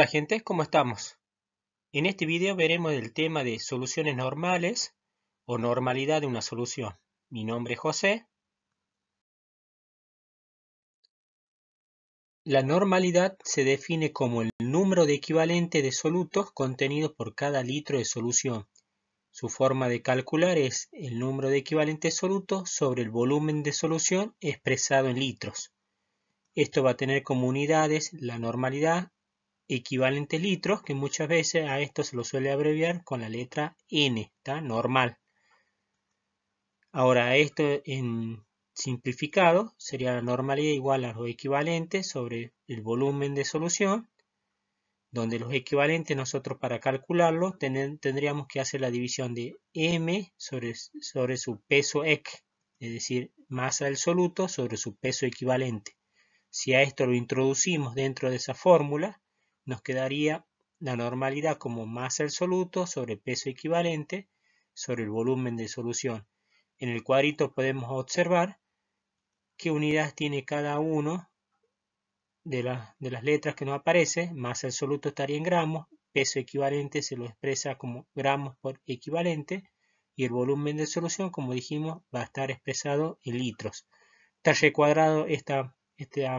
Hola gente, ¿cómo estamos? En este video veremos el tema de soluciones normales o normalidad de una solución. Mi nombre es José. La normalidad se define como el número de equivalente de solutos contenidos por cada litro de solución. Su forma de calcular es el número de equivalentes solutos sobre el volumen de solución expresado en litros. Esto va a tener como unidades la normalidad equivalente litros, que muchas veces a esto se lo suele abreviar con la letra N, ¿está? Normal. Ahora, esto en simplificado sería la normalidad igual a los equivalentes sobre el volumen de solución, donde los equivalentes nosotros para calcularlo tendríamos que hacer la división de M sobre, sobre su peso X, es decir, masa del soluto sobre su peso equivalente. Si a esto lo introducimos dentro de esa fórmula, nos quedaría la normalidad como masa del soluto sobre peso equivalente sobre el volumen de solución. En el cuadrito podemos observar qué unidad tiene cada uno de, las letras que nos aparece. Masa del soluto estaría en gramos, peso equivalente se lo expresa como gramos por equivalente y el volumen de solución, como dijimos, va a estar expresado en litros. Talle cuadrado esta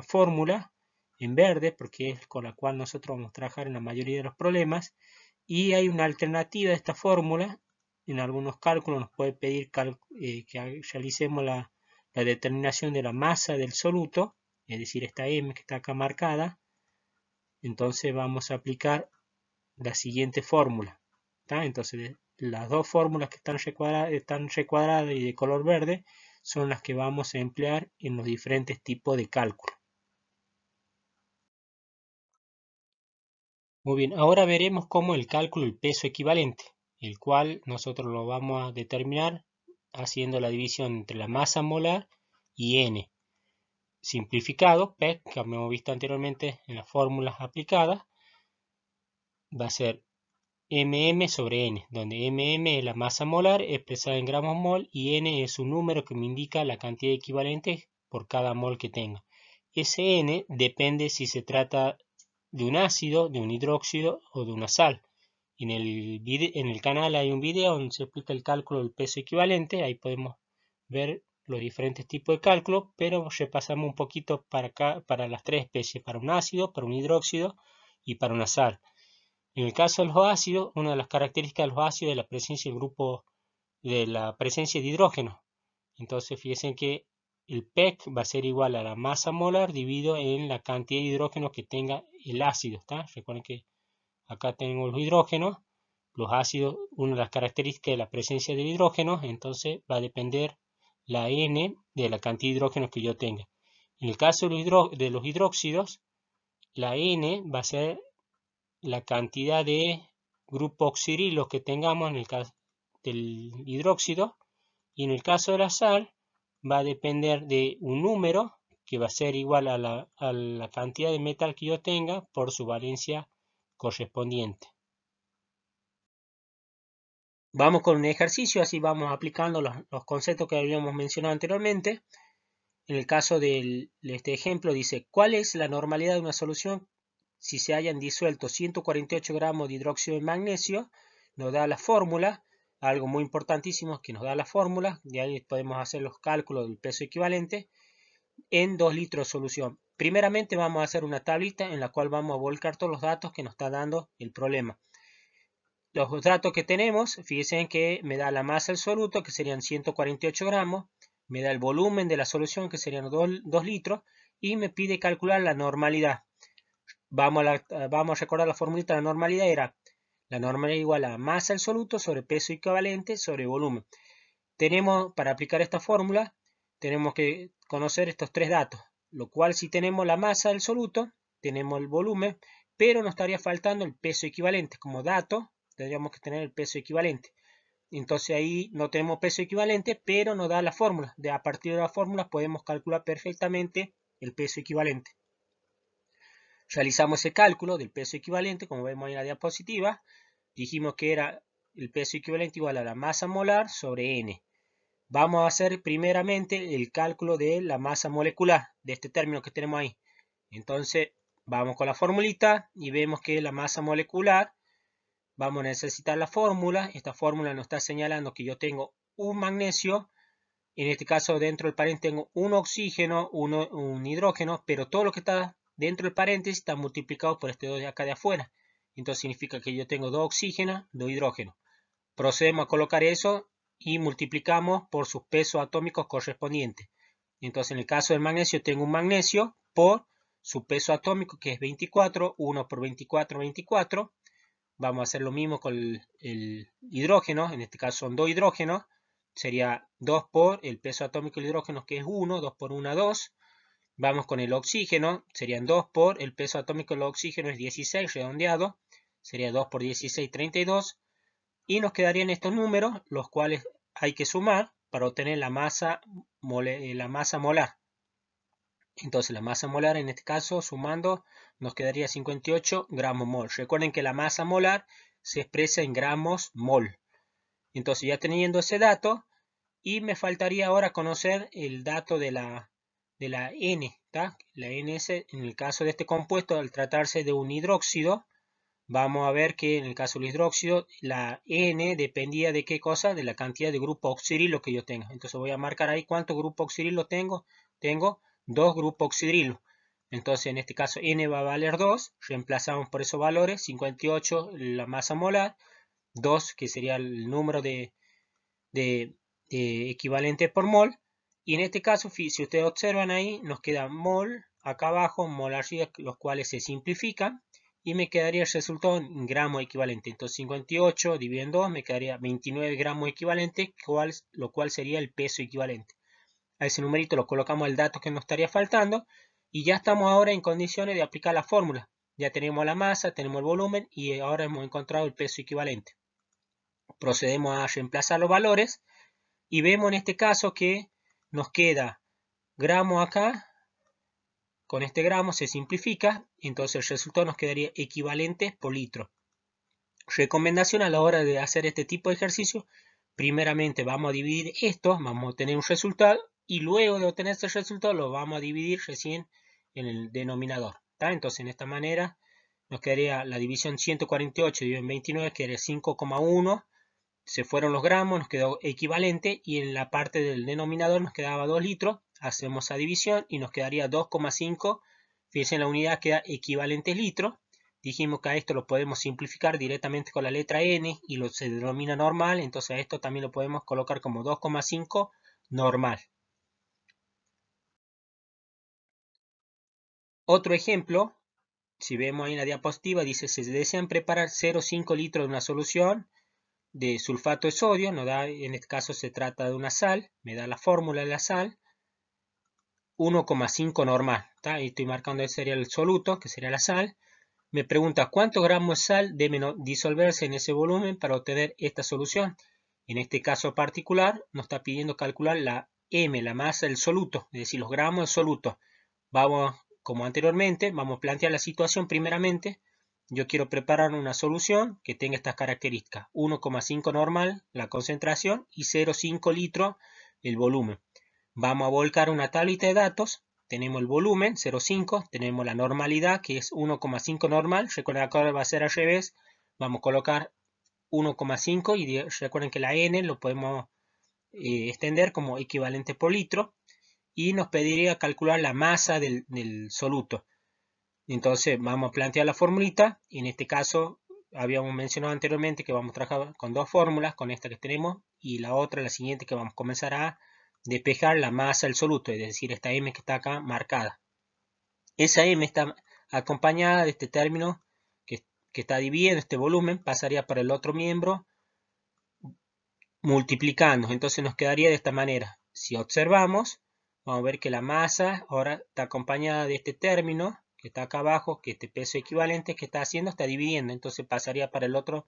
fórmula en verde porque es con la cual nosotros vamos a trabajar en la mayoría de los problemas y hay una alternativa a esta fórmula en algunos cálculos nos puede pedir eh, que realicemos la, determinación de la masa del soluto es decir esta m que está acá marcada entonces vamos a aplicar la siguiente fórmula entonces las dos fórmulas que están están recuadradas y de color verde son las que vamos a emplear en los diferentes tipos de cálculo Muy bien, ahora veremos cómo el cálculo del peso equivalente, el cual nosotros lo vamos a determinar haciendo la división entre la masa molar y N. Simplificado, P, que hemos visto anteriormente en las fórmulas aplicadas, va a ser mm sobre n, donde mm es la masa molar expresada en gramos mol y n es un número que me indica la cantidad equivalente por cada mol que tenga. Ese n depende si se trata de un ácido, de un hidróxido o de una sal. en el, en el canal hay un video donde se explica el cálculo del peso equivalente, ahí podemos ver los diferentes tipos de cálculo, pero repasamos un poquito para, para las tres especies, para un ácido, para un hidróxido y para una sal. En el caso de los ácidos, una de las características de los ácidos es la presencia del grupo de la presencia de hidrógeno. Entonces, fíjense que el PEC va a ser igual a la masa molar dividido en la cantidad de hidrógeno que tenga el ácido. ¿está? Recuerden que acá tengo los hidrógenos. Los ácidos, una de las características de la presencia del hidrógeno, entonces va a depender la N de la cantidad de hidrógenos que yo tenga. En el caso de los hidróxidos, la N va a ser la cantidad de grupo oxirilo que tengamos en el caso del hidróxido. Y en el caso de la sal, va a depender de un número que va a ser igual a la, cantidad de metal que yo tenga por su valencia correspondiente. Vamos con un ejercicio, así vamos aplicando los, conceptos que habíamos mencionado anteriormente. En el caso de este ejemplo dice, ¿cuál es la normalidad de una solución si se hayan disuelto 148 gramos de hidróxido de magnesio? Nos da la fórmula, algo muy importantísimo que nos da la fórmula, de ahí podemos hacer los cálculos del peso equivalente en 2 litros de solución. Primeramente vamos a hacer una tablita en la cual vamos a volcar todos los datos que nos está dando el problema. Los datos que tenemos, fíjense que me da la masa del soluto, que serían 148 gramos, me da el volumen de la solución, que serían 2, litros, y me pide calcular la normalidad. Vamos a, recordar la formulita la normalidad, era la normalidad igual a masa del soluto sobre peso equivalente sobre volumen. Tenemos, para aplicar esta fórmula, tenemos que conocer estos tres datos, lo cual si tenemos la masa del soluto, tenemos el volumen, pero nos estaría faltando el peso equivalente. Como dato, tendríamos que tener el peso equivalente. Entonces ahí no tenemos peso equivalente, pero nos da la fórmula. De, a partir de la fórmula podemos calcular perfectamente el peso equivalente. Realizamos ese cálculo del peso equivalente, como vemos en la diapositiva. Dijimos que era el peso equivalente igual a la masa molar sobre n. Vamos a hacer primeramente el cálculo de la masa molecular, de este término que tenemos ahí. Entonces, vamos con la formulita y vemos que la masa molecular, vamos a necesitar la fórmula. Esta fórmula nos está señalando que yo tengo un magnesio, en este caso dentro del paréntesis tengo un oxígeno, un hidrógeno, pero todo lo que está dentro del paréntesis está multiplicado por este 2 de acá de afuera. Entonces significa que yo tengo dos oxígenos, 2 hidrógenos. Procedemos a colocar eso y multiplicamos por sus pesos atómicos correspondientes. Entonces, en el caso del magnesio, tengo un magnesio por su peso atómico, que es 24, 1 por 24, 24. Vamos a hacer lo mismo con el, hidrógeno, en este caso son dos hidrógenos, sería 2 por el peso atómico del hidrógeno, que es 1, 2 por 1, 2. Vamos con el oxígeno, serían 2 por el peso atómico del oxígeno, es 16, redondeado, sería 2 por 16, 32 y nos quedarían estos números, los cuales hay que sumar para obtener la masa, eh, la masa molar. Entonces la masa molar en este caso sumando nos quedaría 58 gramos mol. Recuerden que la masa molar se expresa en gramos mol. Entonces ya teniendo ese dato y me faltaría ahora conocer el dato de la, de la N. ¿tá? La NS en el caso de este compuesto al tratarse de un hidróxido vamos a ver que en el caso del hidróxido, la N dependía de qué cosa, de la cantidad de grupo oxirilo que yo tenga. Entonces voy a marcar ahí cuánto grupo oxirilo tengo. Tengo dos grupos oxidrilo. Entonces en este caso N va a valer 2, reemplazamos por esos valores, 58 la masa molar, 2 que sería el número de, de, de equivalentes por mol, y en este caso, si ustedes observan ahí, nos queda mol acá abajo, molar los cuales se simplifican, y me quedaría el resultado en gramos equivalente. Entonces 58 dividido 2 me quedaría 29 gramos equivalente, lo cual sería el peso equivalente. A ese numerito lo colocamos el dato que nos estaría faltando y ya estamos ahora en condiciones de aplicar la fórmula. Ya tenemos la masa, tenemos el volumen y ahora hemos encontrado el peso equivalente. Procedemos a reemplazar los valores y vemos en este caso que nos queda gramos acá con este gramo se simplifica, entonces el resultado nos quedaría equivalente por litro. Recomendación a la hora de hacer este tipo de ejercicio, primeramente vamos a dividir esto, vamos a obtener un resultado y luego de obtener este resultado lo vamos a dividir recién en el denominador. Entonces en esta manera nos quedaría la división 148 dividido en 29 que era 5,1 se fueron los gramos, nos quedó equivalente y en la parte del denominador nos quedaba 2 litros hacemos la división y nos quedaría 2,5. Fíjense, la unidad queda equivalente litro. Dijimos que a esto lo podemos simplificar directamente con la letra n y lo se denomina normal, entonces a esto también lo podemos colocar como 2,5 normal. Otro ejemplo, si vemos ahí en la diapositiva, dice se desean preparar 0,5 litros de una solución de sulfato de sodio, da, en este caso se trata de una sal, me da la fórmula de la sal, 1,5 normal. estoy marcando ese sería el soluto, que sería la sal. Me pregunta cuántos gramos de sal debe disolverse en ese volumen para obtener esta solución. En este caso particular nos está pidiendo calcular la M, la masa del soluto, es decir, los gramos del soluto. Vamos, como anteriormente, vamos a plantear la situación primeramente. Yo quiero preparar una solución que tenga estas características. 1,5 normal, la concentración, y 0,5 litros, el volumen. Vamos a volcar una tablita de datos. Tenemos el volumen, 0,5. Tenemos la normalidad, que es 1,5 normal. Recuerden que va a ser al revés. Vamos a colocar 1,5 y recuerden que la N lo podemos eh, extender como equivalente por litro. Y nos pediría calcular la masa del, del soluto. Entonces vamos a plantear la formulita. En este caso habíamos mencionado anteriormente que vamos a trabajar con dos fórmulas, con esta que tenemos y la otra, la siguiente que vamos a comenzar a despejar la masa del soluto, es decir, esta m que está acá marcada. Esa m está acompañada de este término que, está dividiendo este volumen, pasaría para el otro miembro multiplicando. Entonces nos quedaría de esta manera. Si observamos, vamos a ver que la masa ahora está acompañada de este término que está acá abajo, que este peso equivalente que está haciendo está dividiendo. Entonces pasaría para el otro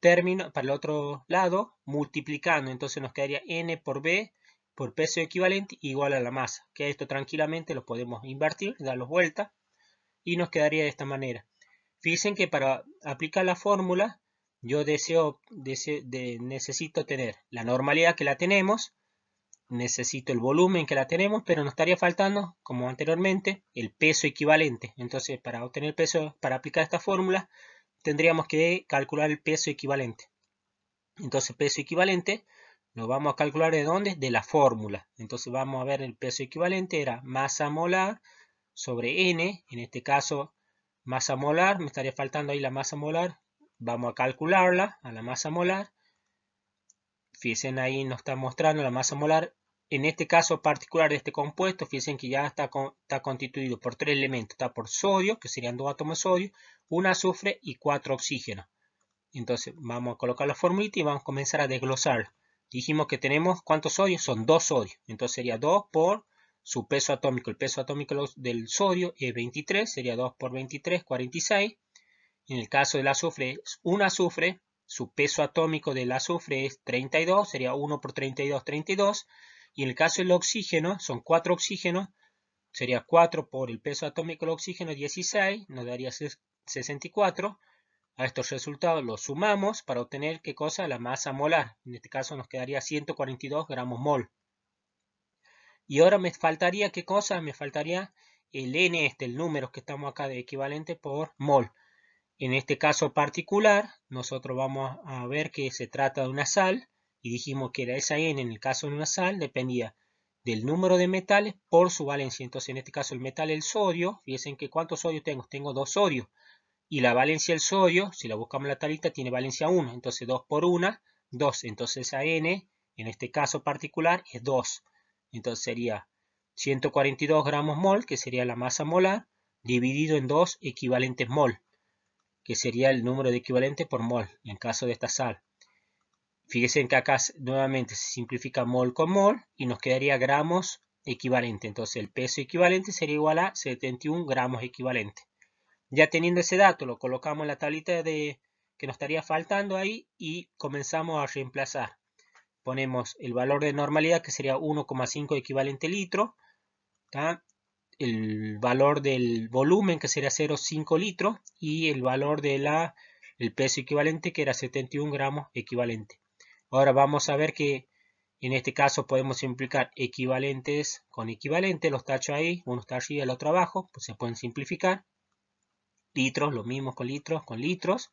término, para el otro lado, multiplicando. Entonces nos quedaría n por b por peso equivalente igual a la masa. Que esto tranquilamente lo podemos invertir, darlos vuelta y nos quedaría de esta manera. Fíjense que para aplicar la fórmula yo deseo, necesito tener la normalidad que la tenemos, necesito el volumen que la tenemos, pero nos estaría faltando, como anteriormente, el peso equivalente. Entonces, para obtener peso, para aplicar esta fórmula, tendríamos que calcular el peso equivalente. Entonces, peso equivalente ¿Lo vamos a calcular de dónde, de la fórmula. Entonces vamos a ver el peso equivalente, era masa molar sobre n, en este caso masa molar, me estaría faltando ahí la masa molar, vamos a calcularla a la masa molar. Fíjense ahí nos está mostrando la masa molar. En este caso particular de este compuesto, fíjense que ya está, constituido por tres elementos. Está por sodio, que serían dos átomos de sodio, un azufre y cuatro oxígenos. Entonces vamos a colocar la formulita y vamos a comenzar a desglosar. Dijimos que tenemos cuántos sodios, son 2 sodios. Entonces sería 2 por su peso atómico. El peso atómico del sodio es 23, sería 2 por 23, 46. En el caso del azufre es un azufre, su peso atómico del azufre es 32, sería 1 por 32, 32. Y en el caso del oxígeno, son 4 oxígenos, sería 4 por el peso atómico del oxígeno, 16, nos daría 64. A estos resultados los sumamos para obtener qué cosa la masa molar. En este caso nos quedaría 142 gramos mol. Y ahora me faltaría qué cosa? Me faltaría el n este, el número que estamos acá de equivalente por mol. En este caso particular, nosotros vamos a ver que se trata de una sal y dijimos que era esa n en el caso de una sal dependía del número de metales por su valencia. Entonces en este caso el metal es el sodio. Fíjense que cuánto sodio tengo. Tengo dos sodios y la valencia del sodio, si la buscamos en la tablita, tiene valencia 1, entonces 2 por 1, 2, entonces a n, en este caso particular, es 2. Entonces sería 142 gramos mol, que sería la masa molar, dividido en 2 equivalentes mol, que sería el número de equivalentes por mol, en caso de esta sal. Fíjense que acá nuevamente se simplifica mol con mol y nos quedaría gramos equivalente. Entonces el peso equivalente sería igual a 71 gramos equivalente. Ya teniendo ese dato, lo colocamos en la tablita de, que nos estaría faltando ahí y comenzamos a reemplazar. Ponemos el valor de normalidad que sería 1,5 equivalente litro. El valor del volumen que sería 0,5 litro. Y el valor del peso equivalente que era 71 gramos equivalente. Ahora vamos a ver que en este caso podemos simplificar equivalentes con equivalente. Los tachos ahí, uno está arriba, el otro abajo. Pues se pueden simplificar litros, los mismos con litros, con litros,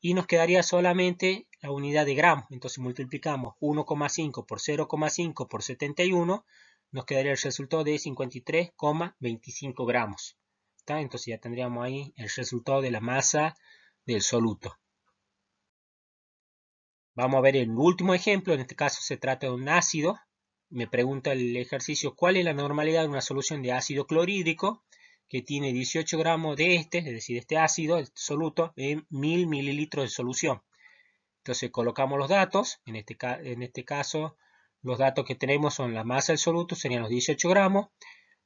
y nos quedaría solamente la unidad de gramos. Entonces multiplicamos 1,5 por 0,5 por 71, nos quedaría el resultado de 53,25 gramos. Entonces ya tendríamos ahí el resultado de la masa del soluto. Vamos a ver el último ejemplo, en este caso se trata de un ácido. Me pregunta el ejercicio cuál es la normalidad de una solución de ácido clorhídrico que tiene 18 gramos de este, es decir, este ácido, el soluto, en 1000 mililitros de solución. Entonces colocamos los datos, este en este, caso los datos que tenemos son la masa del soluto, serían los 18 gramos.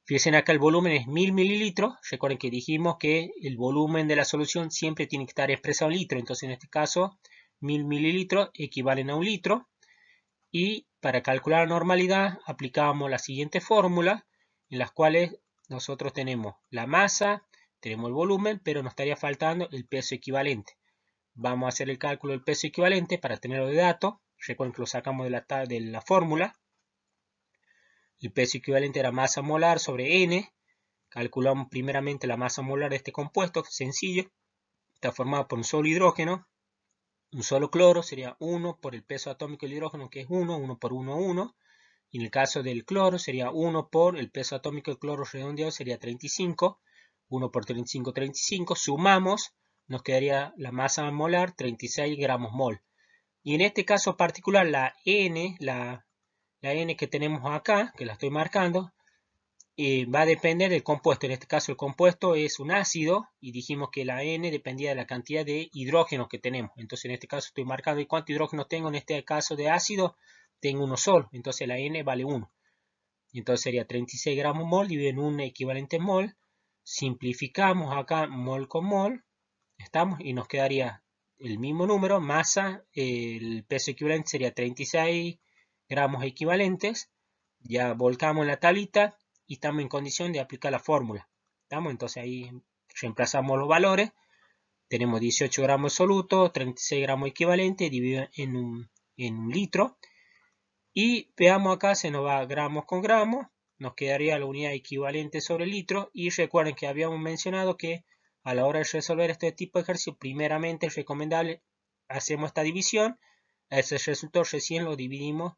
Fíjense acá el volumen es 1000 mililitros, recuerden que dijimos que el volumen de la solución siempre tiene que estar expresado en litro, entonces en este caso 1000 mililitros equivalen a un litro. Y para calcular la normalidad aplicamos la siguiente fórmula, en las cuales nosotros tenemos la masa, tenemos el volumen, pero nos estaría faltando el peso equivalente. Vamos a hacer el cálculo del peso equivalente para tenerlo de dato. Recuerden que lo sacamos de la, fórmula. El peso equivalente era masa molar sobre N. Calculamos primeramente la masa molar de este compuesto, sencillo. Está formado por un solo hidrógeno, un solo cloro, sería 1 por el peso atómico del hidrógeno, que es 1, 1 por 1, 1. Y en el caso del cloro sería 1 por el peso atómico del cloro redondeado sería 35. 1 por 35, 35. Sumamos, nos quedaría la masa molar 36 gramos mol. Y en este caso particular, la N, la, N que tenemos acá, que la estoy marcando, eh, va a depender del compuesto. En este caso el compuesto es un ácido y dijimos que la N dependía de la cantidad de hidrógeno que tenemos. Entonces en este caso estoy marcando cuánto hidrógeno tengo en este caso de ácido tengo uno solo, entonces la N vale 1. Entonces sería 36 gramos mol dividido en un equivalente mol. Simplificamos acá mol con mol, estamos, y nos quedaría el mismo número, masa, el peso equivalente sería 36 gramos equivalentes. Ya volcamos la tablita y estamos en condición de aplicar la fórmula. ¿Estamos? Entonces ahí reemplazamos los valores. Tenemos 18 gramos soluto, 36 gramos equivalente dividido en un, en un litro. Y veamos acá, se nos va gramos con gramos, nos quedaría la unidad equivalente sobre litro. Y recuerden que habíamos mencionado que a la hora de resolver este tipo de ejercicio, primeramente es recomendable hacemos esta división. A ese resultado recién lo dividimos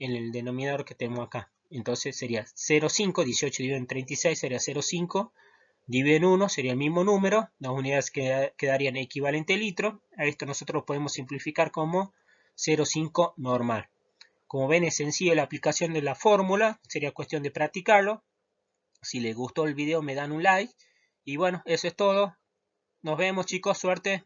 en el denominador que tenemos acá. Entonces sería 0,5, 18 dividido en 36 sería 0,5, dividido en 1 sería el mismo número, las unidades que quedarían equivalente litro. A esto nosotros lo podemos simplificar como 0,5 normal. Como ven es sencillo la aplicación de la fórmula, sería cuestión de practicarlo. Si les gustó el video me dan un like. Y bueno, eso es todo. Nos vemos chicos, suerte.